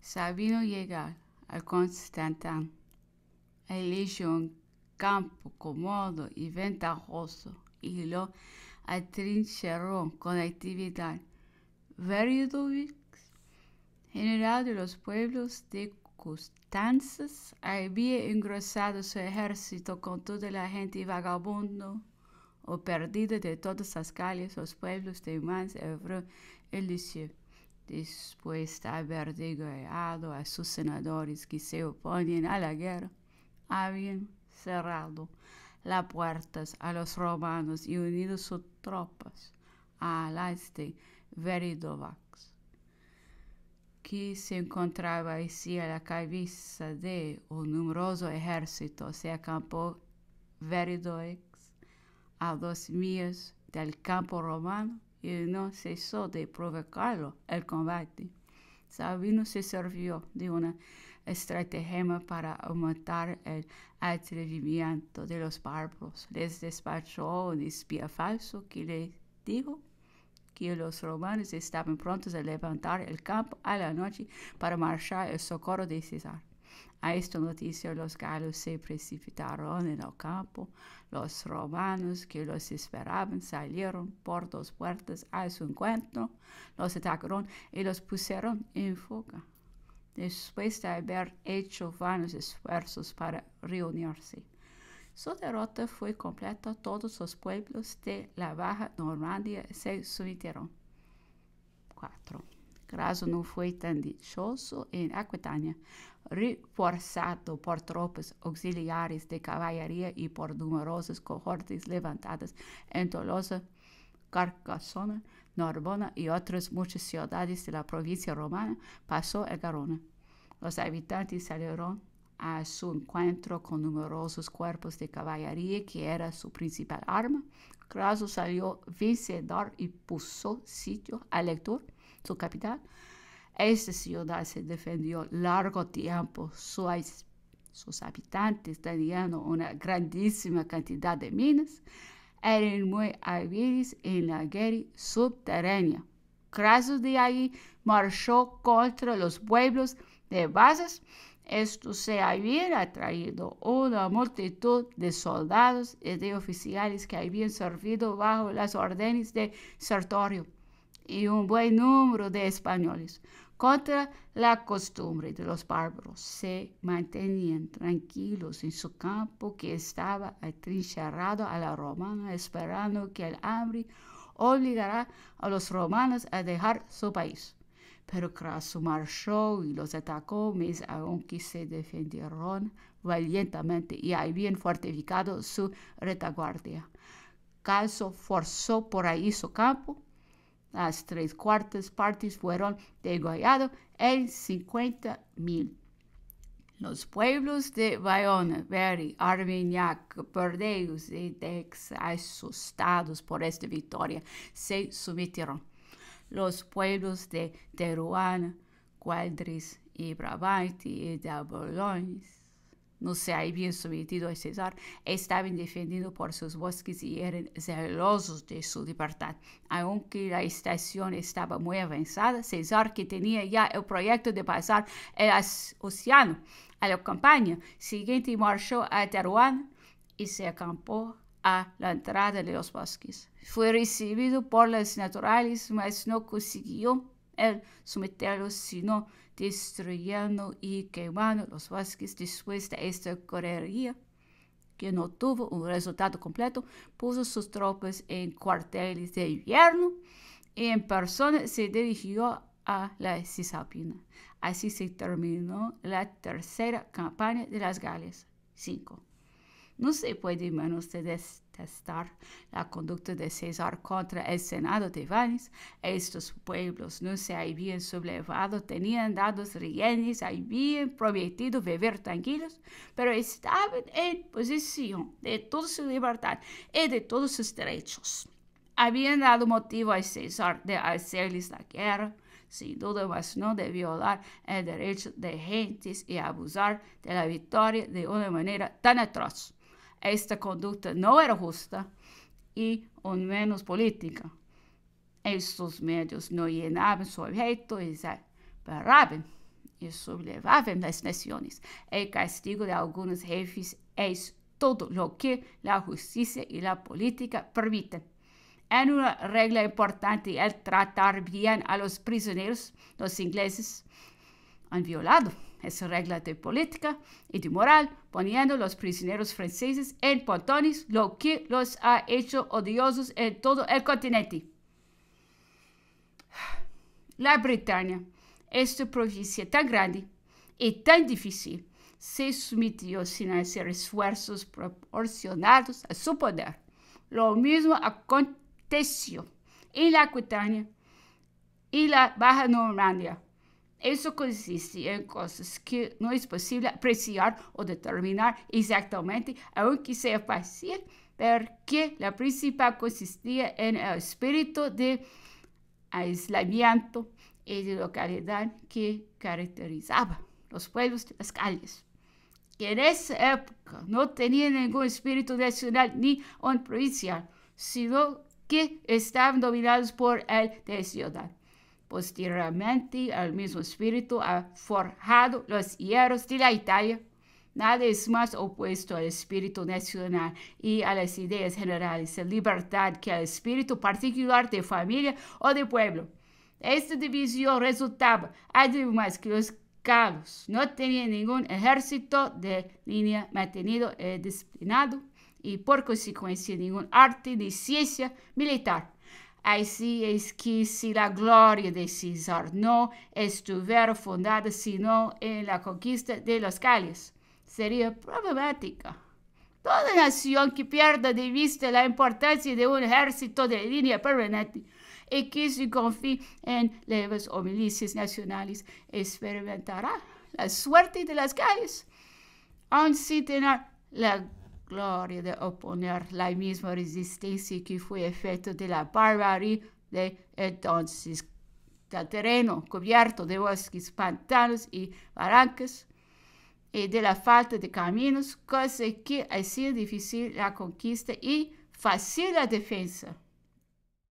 Sabino llegar a Constantin Elige un campo cómodo y ventajoso y lo atrincheró con actividad. el general de los pueblos de Constanzas, había engrosado su ejército con toda la gente vagabundo o perdida de todas las calles, los pueblos de Mans, Evreux y después de haber a sus senadores que se oponían a la guerra, habían cerrado las puertas a los romanos y unido sus tropas a las de Veridovax, que se encontraba así a la cabeza de un numeroso ejército, se acampó Veridovax a dos millas del campo romano y no cesó de provocarlo el combate. Sabino se sirvió de una estratagema para aumentar el atrevimiento de los bárbaros. Les despachó un espía falso que les dijo que los romanos estaban prontos a levantar el campo a la noche para marchar al socorro de César. A esta noticia los galos se precipitaron en el campo, los romanos que los esperaban salieron por dos puertas a su encuentro, los atacaron y los pusieron en fuga, después de haber hecho vanos esfuerzos para reunirse. Su derrota fue completa, todos los pueblos de la Baja Normandía se sometieron. 4. Graso no fue tan dichoso en Aquitania reforzado por tropas auxiliares de caballería y por numerosas cohortes levantadas en Tolosa, Carcassona, Norbona y otras muchas ciudades de la provincia romana, pasó a Garona. Los habitantes salieron a su encuentro con numerosos cuerpos de caballería, que era su principal arma. Craso salió vencedor y puso sitio a Lector, su capital, esta ciudad se defendió largo tiempo. Sus, sus habitantes tenían una grandísima cantidad de minas. Eran muy hábiles en la guerra subterránea. Craso de ahí marchó contra los pueblos de bases. Esto se había traído una multitud de soldados y de oficiales que habían servido bajo las órdenes de Sertorio y un buen número de españoles contra la costumbre de los bárbaros. Se mantenían tranquilos en su campo que estaba atrincherado a la romana, esperando que el hambre obligara a los romanos a dejar su país. Pero Craso marchó y los atacó, mas aunque se defendieron valientemente y habían fortificado su retaguardia. Caso forzó por ahí su campo las tres cuartas partes fueron degollados en 50 mil. Los pueblos de Bayona, Berry, Armagnac, Bordeaux y Dex, asustados por esta victoria, se sometieron. Los pueblos de Teruana, Cuadris y y de no se hay bien sometido a César, estaban defendidos por sus bosques y eran celosos de su libertad. Aunque la estación estaba muy avanzada, César, que tenía ya el proyecto de pasar el océano a la campaña siguiente, marchó a Teruán y se acampó a la entrada de los bosques. Fue recibido por los naturales, mas no consiguió el someterlos, sino destruyendo y quemando los bosques después de esta correría que no tuvo un resultado completo, puso sus tropas en cuarteles de invierno y en persona se dirigió a la Cisalpina. Así se terminó la tercera campaña de las Gales. 5. No se puede menos de testar la conducta de César contra el Senado de Vanis. estos pueblos no se habían sublevado, tenían dados rehenes, habían prometido beber tranquilos, pero estaban en posesión de toda su libertad y de todos sus derechos. Habían dado motivo a César de hacerles la guerra, sin duda más no de violar el derecho de gentes y abusar de la victoria de una manera tan atroz esta conducta no era justa y aún menos política. Estos medios no llenaban su objeto y paraban y sublevaban las naciones. El castigo de algunos jefes es todo lo que la justicia y la política permiten. En una regla importante el tratar bien a los prisioneros, los ingleses han violado esa regla de política y de moral, poniendo los prisioneros franceses en portones lo que los ha hecho odiosos en todo el continente. La Bretaña, esta provincia tan grande y tan difícil, se sometió sin hacer esfuerzos proporcionados a su poder. Lo mismo aconteció en la Aquitania y la Baja Normandía. Eso consistía en cosas que no es posible apreciar o determinar exactamente, aunque sea fácil, porque la principal consistía en el espíritu de aislamiento y de localidad que caracterizaba los pueblos de las calles, en esa época no tenían ningún espíritu nacional ni provincial, sino que estaban dominados por el de ciudad. Posteriormente, pues, el mismo espíritu ha forjado los hierros de la Italia. Nada es más opuesto al espíritu nacional y a las ideas generales de libertad que al espíritu particular de familia o de pueblo. Esta división resultaba, además, que los Carlos no tenían ningún ejército de línea mantenido y eh, disciplinado y por consecuencia ningún arte ni ciencia militar. Así es que si la gloria de César no estuviera fundada sino en la conquista de los calles, sería problemática. Toda nación que pierda de vista la importancia de un ejército de línea permanente y que se confíe en leves o milicias nacionales experimentará la suerte de las calles, aun si tener la gloria de oponer la misma resistencia que fue efecto de la barbarie de entonces. Del terreno cubierto de bosques, pantanos y barrancas, y de la falta de caminos, cosa que ha sido difícil la conquista y fácil la defensa.